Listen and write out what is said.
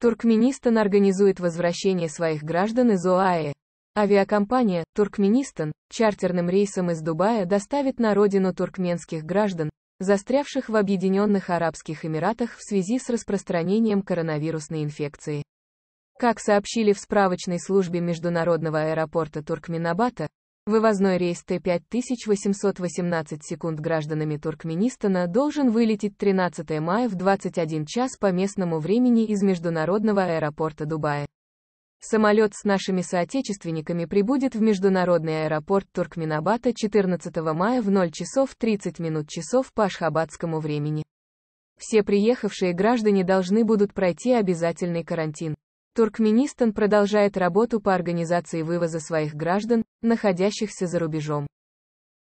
Туркменистан организует возвращение своих граждан из ОАЭ. Авиакомпания «Туркменистан» чартерным рейсом из Дубая доставит на родину туркменских граждан, застрявших в Объединенных Арабских Эмиратах в связи с распространением коронавирусной инфекции. Как сообщили в справочной службе Международного аэропорта Туркменабата, Вывозной рейс Т-5818 секунд гражданами Туркменистана должен вылететь 13 мая в 21 час по местному времени из международного аэропорта Дубая. Самолет с нашими соотечественниками прибудет в международный аэропорт Туркменабата 14 мая в 0 часов 30 минут часов по ашхабадскому времени. Все приехавшие граждане должны будут пройти обязательный карантин. Туркменистан продолжает работу по организации вывоза своих граждан, находящихся за рубежом.